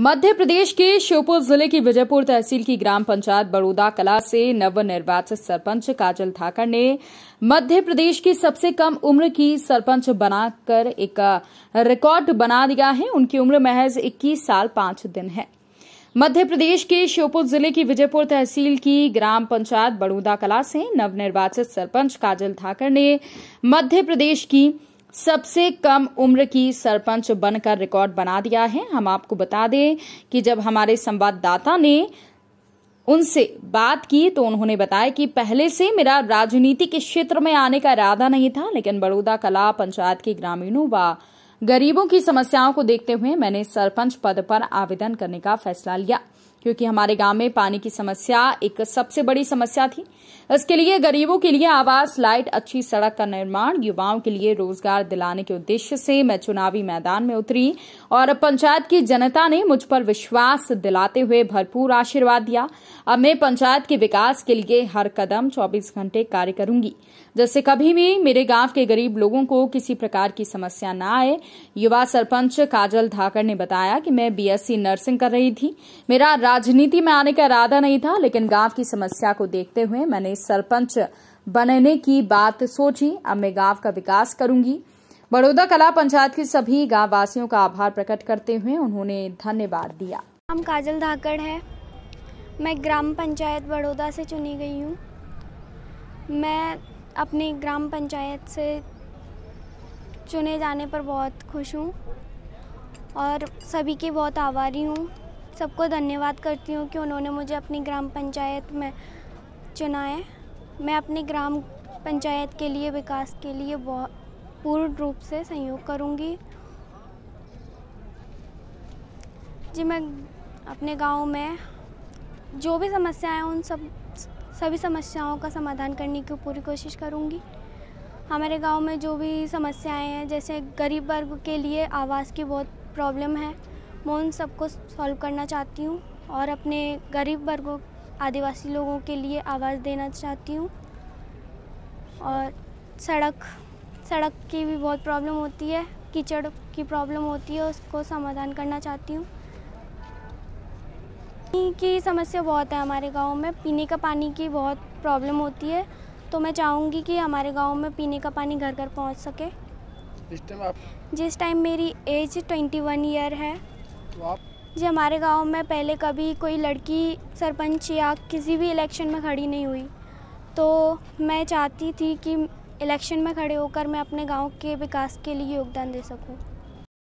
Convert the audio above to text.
मध्य प्रदेश के श्योपुर जिले की विजयपुर तहसील की ग्राम पंचायत बड़ौदा कला से नवनिर्वाचित सरपंच काजल ठाकर ने मध्य प्रदेश की सबसे कम उम्र की सरपंच बनाकर एक रिकॉर्ड बना दिया है उनकी उम्र महज 21 साल पांच दिन है मध्य प्रदेश के श्योपुर जिले की विजयपुर तहसील की ग्राम पंचायत बड़ौदा कला से नवनिर्वाचित सरपंच काजल ठाकर ने मध्य प्रदेश की सबसे कम उम्र की सरपंच बनकर रिकॉर्ड बना दिया है हम आपको बता दें कि जब हमारे संवाददाता ने उनसे बात की तो उन्होंने बताया कि पहले से मेरा राजनीति के क्षेत्र में आने का इरादा नहीं था लेकिन बड़ौदा कला पंचायत के ग्रामीणों व गरीबों की समस्याओं को देखते हुए मैंने सरपंच पद पर आवेदन करने का फैसला लिया क्योंकि हमारे गांव में पानी की समस्या एक सबसे बड़ी समस्या थी इसके लिए गरीबों के लिए आवास लाइट अच्छी सड़क का निर्माण युवाओं के लिए रोजगार दिलाने के उद्देश्य से मैं चुनावी मैदान में उतरी और पंचायत की जनता ने मुझ पर विश्वास दिलाते हुए भरपूर आशीर्वाद दिया अब मैं पंचायत के विकास के लिए हर कदम 24 घंटे कार्य करूंगी जिससे कभी भी मेरे गांव के गरीब लोगों को किसी प्रकार की समस्या न आए युवा सरपंच काजल धाकर ने बताया कि मैं बीएससी नर्सिंग कर रही थी मेरा राजनीति में आने का इरादा नहीं था लेकिन गांव की समस्या को देखते हुए मैंने सरपंच बनने की बात सोची अब मैं गांव का विकास करूंगी बड़ौदा कला पंचायत के सभी गाँव वासियों का आभार प्रकट करते हुए उन्होंने धन्यवाद दिया नाम काजल धाकड़ है मैं ग्राम पंचायत बड़ौदा से चुनी गई हूँ मैं अपनी ग्राम पंचायत से चुने जाने पर बहुत खुश हूँ और सभी के बहुत आभारी हूँ सबको धन्यवाद करती हूँ कि उन्होंने मुझे अपनी ग्राम पंचायत में चुना है मैं अपने ग्राम पंचायत के लिए विकास के लिए बहुत पूर्ण रूप से सहयोग करूँगी जी मैं अपने गांव में जो भी समस्याएं उन सब सभी समस्याओं का समाधान करने की पूरी कोशिश करूँगी हमारे गांव में जो भी समस्याएं हैं जैसे गरीब वर्ग के लिए आवास की बहुत प्रॉब्लम है मैं उन सबको सॉल्व करना चाहती हूँ और अपने गरीब वर्गों आदिवासी लोगों के लिए आवाज़ देना चाहती हूँ और सड़क सड़क की भी बहुत प्रॉब्लम होती है कीचड़ की प्रॉब्लम होती है उसको समाधान करना चाहती हूँ पानी की समस्या बहुत है हमारे गांव में पीने का पानी की बहुत प्रॉब्लम होती है तो मैं चाहूँगी कि हमारे गांव में पीने का पानी घर घर पहुँच सके जिस टाइम मेरी एज ट्वेंटी वन ईयर है तो आप जी हमारे गांव में पहले कभी कोई लड़की सरपंच या किसी भी इलेक्शन में खड़ी नहीं हुई तो मैं चाहती थी कि इलेक्शन में खड़े होकर मैं अपने गांव के विकास के लिए योगदान दे सकूं।